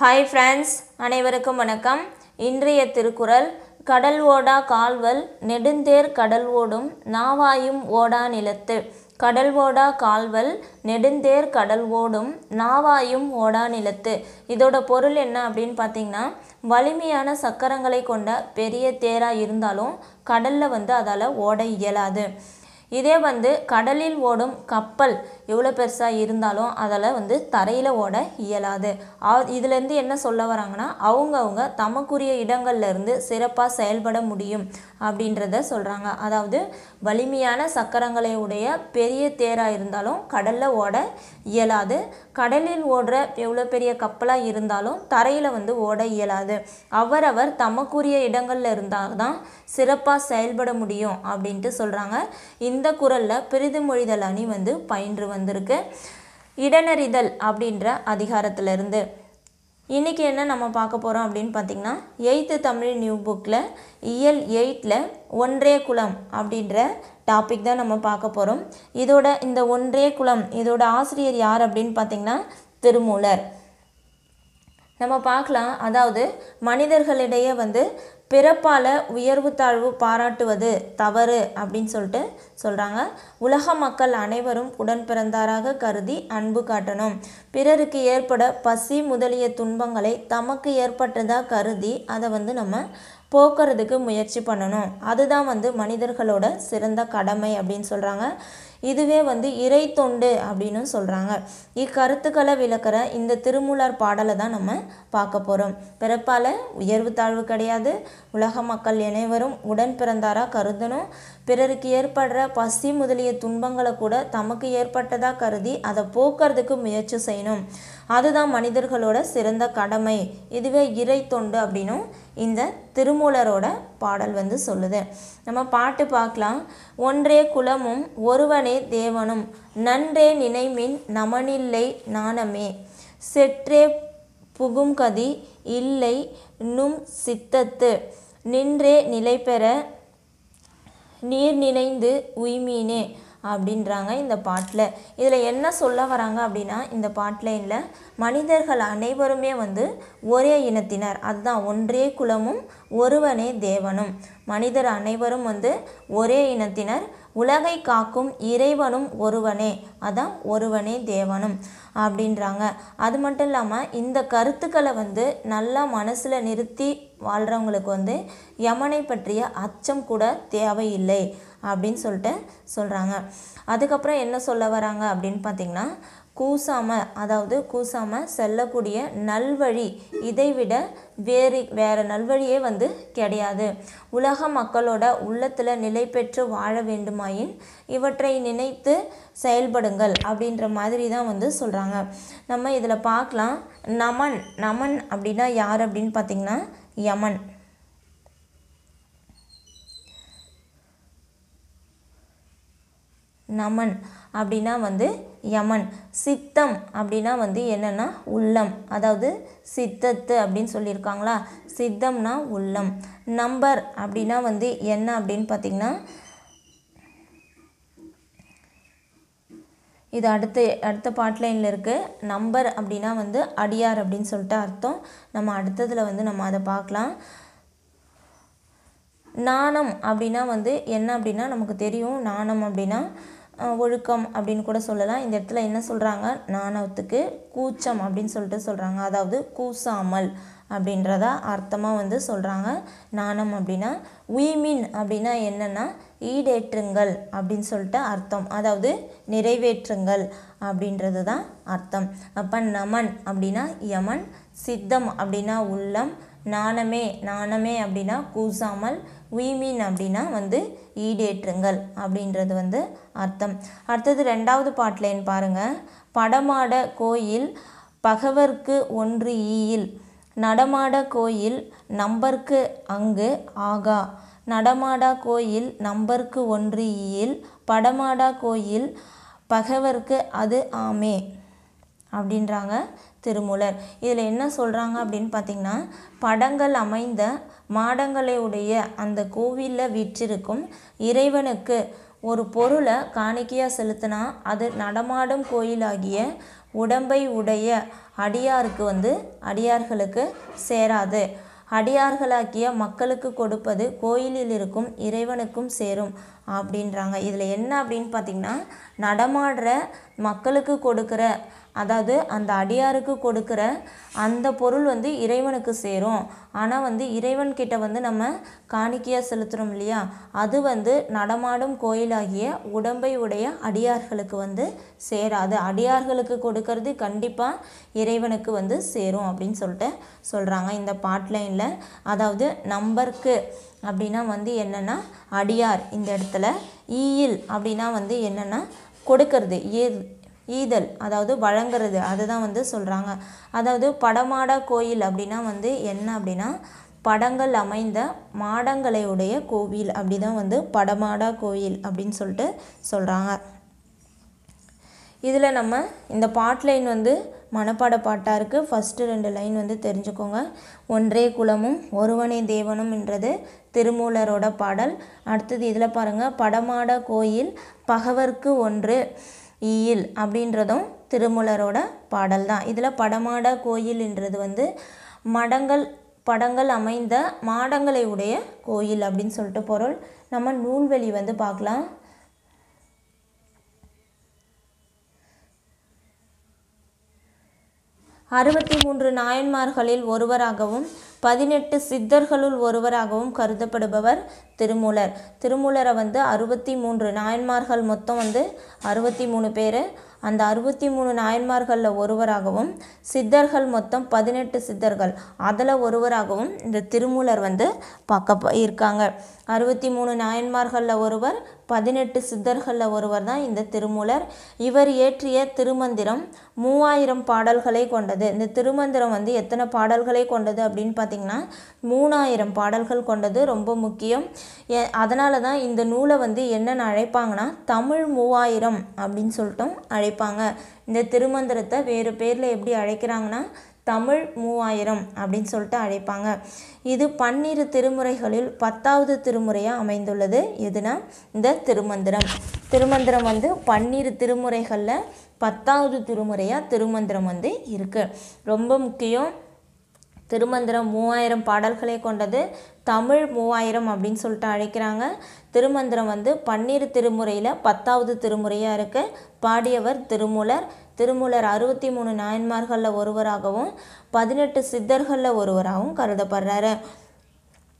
hi friends அனைவருக்கும் வணக்கம் இன்றைய திருக்குறள் கடல் ஓடா கால்வல் நெடுந்தேர் கடல் ஓடும் நாவாயும் ஓடா நிலத்து கடல் ஓடா கால்வல் நெடுந்தேர் கடல் ஓடும் நாவாயும் ஓடா நிலத்து இதோட பொருள் என்ன அப்படின்னு பார்த்தீங்கன்னா வலிமையான சக்கரங்களை கொண்ட பெரிய தேராக இருந்தாலும் கடலில் வந்து அதால் ஓட இயலாது இதே வந்து கடலில் ஓடும் கப்பல் எவ்வளோ பெருசாக இருந்தாலும் அதில் வந்து தரையில் ஓட இயலாது இதுலேருந்து என்ன சொல்ல வராங்கன்னா அவங்கவுங்க தமக்குரிய இடங்கள்லேருந்து சிறப்பாக செயல்பட முடியும் அப்படின்றத சொல்கிறாங்க அதாவது வலிமையான சக்கரங்களை உடைய பெரிய தேராக இருந்தாலும் கடலில் ஓட இயலாது கடலில் ஓடுற எவ்வளோ பெரிய கப்பலாக இருந்தாலும் தரையில் வந்து ஓட இயலாது அவரவர் தமக்குரிய இடங்களில் இருந்தால் தான் சிறப்பாக செயல்பட முடியும் அப்படின்ட்டு சொல்கிறாங்க இந்த குரலில் மொழிதல் அணி வந்து பயின்று வந்திருக்கு இடனறிதல் அப்படின்ற அதிகாரத்திலிருந்து இன்றைக்கி என்ன நம்ம பார்க்க போகிறோம் அப்படின்னு பார்த்திங்கன்னா எயித்து தமிழ் நியூ புக்கில் இயல் எயிட்டில் ஒன்றே குலம் அப்படின்ற டாபிக் தான் நம்ம பார்க்க போகிறோம் இதோட இந்த ஒன்றே குலம் இதோட ஆசிரியர் யார் அப்படின்னு பார்த்திங்கன்னா திருமூலர் நம்ம பார்க்கலாம் அதாவது மனிதர்களிடையே வந்து பிறப்பால் உயர்வு தாழ்வு பாராட்டுவது தவறு அப்படின்னு சொல்லிட்டு சொல்கிறாங்க உலக மக்கள் அனைவரும் உடன் பிறந்தாராக கருதி அன்பு காட்டணும் பிறருக்கு ஏற்பட பசி முதலிய துன்பங்களை தமக்கு ஏற்பட்டதாக கருதி அதை வந்து நம்ம போக்குறதுக்கு முயற்சி பண்ணணும் அதுதான் வந்து மனிதர்களோட சிறந்த கடமை அப்படின்னு சொல்கிறாங்க இதுவே வந்து இறை தொண்டு அப்படின்னு சொல்கிறாங்க இக்கருத்துக்களை விளக்கிற இந்த திருமூலர் பாடலை தான் நம்ம பார்க்க போகிறோம் பிறப்பால் உயர்வு தாழ்வு கிடையாது உலக மக்கள் அனைவரும் உடன் பிறந்தாராக கருதணும் பிறருக்கு ஏற்படுற பசி முதலிய துன்பங்களை கூட தமக்கு ஏற்பட்டதாக கருதி அதை போக்குறதுக்கு முயற்சி செய்யணும் அதுதான் மனிதர்களோட சிறந்த கடமை இதுவே இறை தொண்டு அப்படின்னும் இந்த திருமூலரோட பாடல் வந்து சொல்லுது நம்ம பாட்டு பார்க்கலாம் ஒன்றே குலமும் ஒருவனே தேவனும் நன்றே நினைமின் நமனில்லை நாணமே செற்றே புகும் கதி இல்லை நும் சித்தத்து நின்றே நிலை பெற நீர் நினைந்து உய்மீனே அப்படின்றாங்க இந்த பாட்டில் இதில் என்ன சொல்ல வராங்க அப்படின்னா இந்த பாட்டில் இல்லை மனிதர்கள் அனைவருமே வந்து ஒரே இனத்தினர் அதுதான் ஒன்றே குலமும் ஒருவனே தேவனும் மனிதர் அனைவரும் வந்து ஒரே இனத்தினர் உலகை காக்கும் இறைவனும் ஒருவனே அதான் ஒருவனே தேவனும் அப்படின்றாங்க அது மட்டும் இல்லாமல் இந்த கருத்துக்களை வந்து நல்லா மனசில் நிறுத்தி வாழ்கிறவங்களுக்கு வந்து யமனை பற்றிய அச்சம் கூட தேவையில்லை அப்படின்னு சொல்லிட்டு சொல்கிறாங்க அதுக்கப்புறம் என்ன சொல்ல வராங்க அப்படின்னு பார்த்தீங்கன்னா கூசாம அதாவது கூசாம செல்லக்கூடிய நல்வழி இதைவிட வேறு வேறு நல்வழியே வந்து கிடையாது உலக மக்களோட உள்ளத்தில் நிலை பெற்று வாழ வேண்டுமாயின் இவற்றை நினைத்து செயல்படுங்கள் அப்படின்ற மாதிரி தான் வந்து சொல்கிறாங்க நம்ம இதில் பார்க்கலாம் நமன் நமன் அப்படின்னா யார் அப்படின்னு பார்த்திங்கன்னா யமன் நமன் அப்படின்னா வந்து யமன் சித்தம் அப்படின்னா வந்து என்னென்னா உள்ளம் அதாவது சித்தத்து அப்படின்னு சொல்லியிருக்காங்களா சித்தம்னா உள்ளம் நம்பர் அப்படின்னா வந்து என்ன அப்படின்னு பார்த்திங்கன்னா இது அடுத்த அடுத்த பாட்லைனில் இருக்குது நம்பர் அப்படின்னா வந்து அடியார் அப்படின்னு சொல்லிட்டு அர்த்தம் நம்ம அடுத்ததில் வந்து நம்ம அதை பார்க்கலாம் நாணம் அப்படின்னா வந்து என்ன அப்படின்னா நமக்கு தெரியும் நாணம் அப்படின்னா ஒழுக்கம் அப்படின்னு கூட சொல்லலாம் இந்த இடத்துல என்ன சொல்கிறாங்க நாணவத்துக்கு கூச்சம் அப்படின்னு சொல்லிட்டு சொல்கிறாங்க அதாவது கூசாமல் அப்படின்றதா அர்த்தமாக வந்து சொல்கிறாங்க நாணம் அப்படின்னா உய்மின் அப்படின்னா என்னென்னா ஈடேற்றுங்கள் அப்படின்னு சொல்லிட்டு அர்த்தம் அதாவது நிறைவேற்றுங்கள் அப்படின்றது தான் அர்த்தம் அப்போ நமன் அப்படின்னா யமன் சித்தம் அப்படின்னா உள்ளம் நாணமே நாணமே அப்படின்னா கூசாமல் உய்மீன் அப்படின்னா வந்து ஈடேற்றுங்கள் அப்படின்றது வந்து அர்த்தம் அடுத்தது ரெண்டாவது பாட்டிலேன்னு பாருங்கள் படமாட கோயில் பகவர்க்கு ஒன்று ஈயில் நடமாட கோயில் நம்பர்க்கு அங்கு ஆகா நடமாடா கோயில் நம்பர்க்கு ஒன்று ஈயில் படமாடா கோயில் பகவர்க்கு அது ஆமே அப்படின்றாங்க திருமூலர் இதில் என்ன சொல்கிறாங்க அப்படின்னு பார்த்திங்கன்னா படங்கள் அமைந்த மாடங்களை உடைய அந்த கோவிலில் விற்றிருக்கும் இறைவனுக்கு ஒரு பொருளை காணிக்கையாக செலுத்தினா அது நடமாடும் கோயிலாகிய உடம்பை உடைய அடியாருக்கு வந்து அடியார்களுக்கு சேராது அடியார்களாக்கிய மக்களுக்கு கொடுப்பது கோயிலில் இருக்கும் இறைவனுக்கும் சேரும் அப்படின்றாங்க இதில் என்ன அப்படின்னு பார்த்திங்கன்னா நடமாடுற மக்களுக்கு கொடுக்குற அதாவது அந்த அடியாருக்கு கொடுக்குற அந்த பொருள் வந்து இறைவனுக்கு சேரும் ஆனால் வந்து இறைவன்கிட்ட வந்து நம்ம காணிக்கையாக செலுத்துகிறோம் இல்லையா அது வந்து நடமாடும் கோயிலாகிய உடம்பை உடைய அடியார்களுக்கு வந்து சேராது அடியார்களுக்கு கொடுக்கறது கண்டிப்பாக இறைவனுக்கு வந்து சேரும் அப்படின்னு சொல்லிட்டு சொல்கிறாங்க இந்த பாட்லைனில் அதாவது நம்பருக்கு அப்படின்னா வந்து என்னென்னா அடியார் இந்த இடத்துல ஈயில் அப்படின்னா வந்து என்னென்னா கொடுக்கறது ஏ ஈதல் அதாவது வழங்குறது அதுதான் வந்து சொல்கிறாங்க அதாவது படமாட கோயில் அப்படின்னா வந்து என்ன அப்படின்னா படங்கள் அமைந்த மாடங்களை உடைய கோவில் அப்படி தான் வந்து படமாடா கோயில் அப்படின்னு சொல்லிட்டு சொல்கிறாங்க இதில் நம்ம இந்த பாட்லைன் வந்து மனப்பாட பாட்டாக இருக்குது ஃபஸ்ட்டு ரெண்டு லைன் வந்து தெரிஞ்சுக்கோங்க ஒன்றே குலமும் ஒருவனே தேவனும்ன்றது திருமூலரோட பாடல் அடுத்தது இதில் பாருங்கள் படமாட கோயில் பகவர்க்கு ஒன்று ஈயில் அப்படின்றதும் திருமூலரோட பாடல் தான் இதில் படமாட கோயில்ன்றது வந்து மடங்கள் படங்கள் அமைந்த மாடங்களை உடைய கோயில் அப்படின்னு சொல்லிட்டு பொருள் நம்ம நூல்வெளி வந்து பார்க்கலாம் அறுபத்தி மூன்று நாயன்மார்களில் ஒருவராகவும் பதினெட்டு சித்தர்களுள் ஒருவராகவும் கருதப்படுபவர் திருமூலர் திருமூலரை வந்து அறுபத்தி மூன்று நாயன்மார்கள் மொத்தம் வந்து அறுபத்தி மூணு பேர் அந்த அறுபத்தி மூணு நாயன்மார்களில் ஒருவராகவும் சித்தர்கள் மொத்தம் பதினெட்டு சித்தர்கள் அதில் ஒருவராகவும் இந்த திருமூலர் வந்து பார்க்க இருக்காங்க அறுபத்தி மூணு நாயன்மார்களில் ஒருவர் பதினெட்டு சித்தர்களில் ஒருவர் தான் இந்த திருமூலர் இவர் இயற்றிய திருமந்திரம் மூவாயிரம் பாடல்களை கொண்டது இந்த திருமந்திரம் வந்து எத்தனை பாடல்களை கொண்டது அப்படின்னு பார்த்தீங்கன்னா பார்த்திங்கன்னா மூணாயிரம் பாடல்கள் கொண்டது ரொம்ப முக்கியம் அதனால தான் இந்த நூலை வந்து என்னென்னு அழைப்பாங்கன்னா தமிழ் மூவாயிரம் அப்படின்னு சொல்லிட்டும் அழைப்பாங்க இந்த திருமந்திரத்தை வேறு பேரில் எப்படி அழைக்கிறாங்கன்னா தமிழ் மூவாயிரம் அப்படின்னு சொல்லிட்டு அழைப்பாங்க இது பன்னிரு திருமுறைகளில் பத்தாவது திருமுறையாக அமைந்துள்ளது எதுனா இந்த திருமந்திரம் திருமந்திரம் வந்து பன்னிரு திருமுறைகளில் பத்தாவது திருமுறையாக திருமந்திரம் வந்து இருக்குது ரொம்ப முக்கியம் திருமந்திரம் மூவாயிரம் பாடல்களை கொண்டது தமிழ் மூவாயிரம் அப்படின்னு சொல்லிட்டு அழைக்கிறாங்க திருமந்திரம் வந்து பன்னீர் திருமுறையில் பத்தாவது திருமுறையாக இருக்குது பாடியவர் திருமூலர் திருமூலர் அறுபத்தி மூணு நாயன்மார்களில் ஒருவராகவும் பதினெட்டு சித்தர்களில் ஒருவராகவும் கருதப்படுறாரு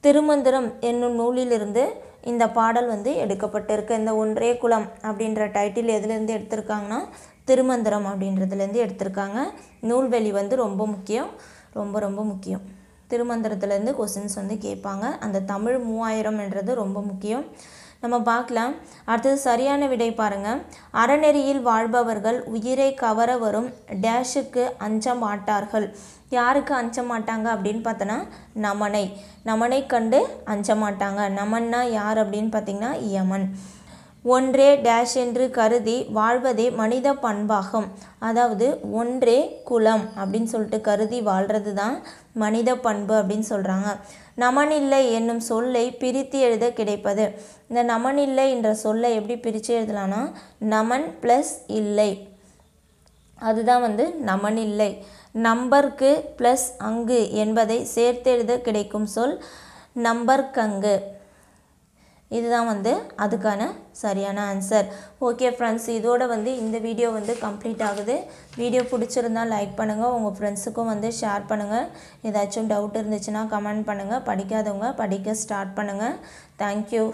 திருமந்திரம் என்னும் நூலிலிருந்து இந்த பாடல் வந்து எடுக்கப்பட்டிருக்கு இந்த ஒன்றே குலம் அப்படின்ற டைட்டில் எதுலேருந்து எடுத்திருக்காங்கன்னா திருமந்திரம் அப்படின்றதுலேருந்து எடுத்திருக்காங்க நூல்வெளி வந்து ரொம்ப முக்கியம் ரொம்ப ரொம்ப முக்கியம் திருமந்திரத்துலேருந்து கொஸ்டின்ஸ் வந்து கேட்பாங்க அந்த தமிழ் மூவாயிரம் என்றது ரொம்ப முக்கியம் நம்ம பார்க்கலாம் அடுத்தது சரியான விடை பாருங்கள் அறநெறியில் வாழ்பவர்கள் உயிரை கவர வரும் டேஷுக்கு அஞ்ச மாட்டார்கள் யாருக்கு அஞ்ச மாட்டாங்க அப்படின்னு பார்த்தோன்னா நமனை நமனை கண்டு அஞ்ச மாட்டாங்க நமன்னா யார் அப்படின்னு பார்த்தீங்கன்னா யமன் ஒன்றே டேஷ் என்று கருதி வாழ்வதே மனித பண்பாகும் அதாவது ஒன்றே குலம் அப்படின்னு சொல்லிட்டு கருதி வாழ்கிறது தான் மனித பண்பு அப்படின்னு சொல்கிறாங்க நமனில்லை என்னும் சொல்லை பிரித்து எழுத கிடைப்பது இந்த நமனில்லை என்ற சொல்லை எப்படி பிரித்து எழுதலான்னா நமன் ப்ளஸ் இல்லை அதுதான் வந்து நமனில்லை நம்பர்க்கு ப்ளஸ் அங்கு என்பதை சேர்த்தெழுத கிடைக்கும் சொல் நம்பர்க்கங்கு இதுதான் வந்து அதுக்கான சரியான ஆன்சர் ஓகே ஃப்ரெண்ட்ஸ் இதோட வந்து இந்த வீடியோ வந்து கம்ப்ளீட் ஆகுது வீடியோ பிடிச்சிருந்தால் லைக் பண்ணுங்கள் உங்கள் ஃப்ரெண்ட்ஸுக்கும் வந்து ஷேர் பண்ணுங்கள் ஏதாச்சும் டவுட் இருந்துச்சுன்னா கமெண்ட் பண்ணுங்கள் படிக்காதவங்க படிக்க ஸ்டார்ட் பண்ணுங்கள் தேங்க்யூ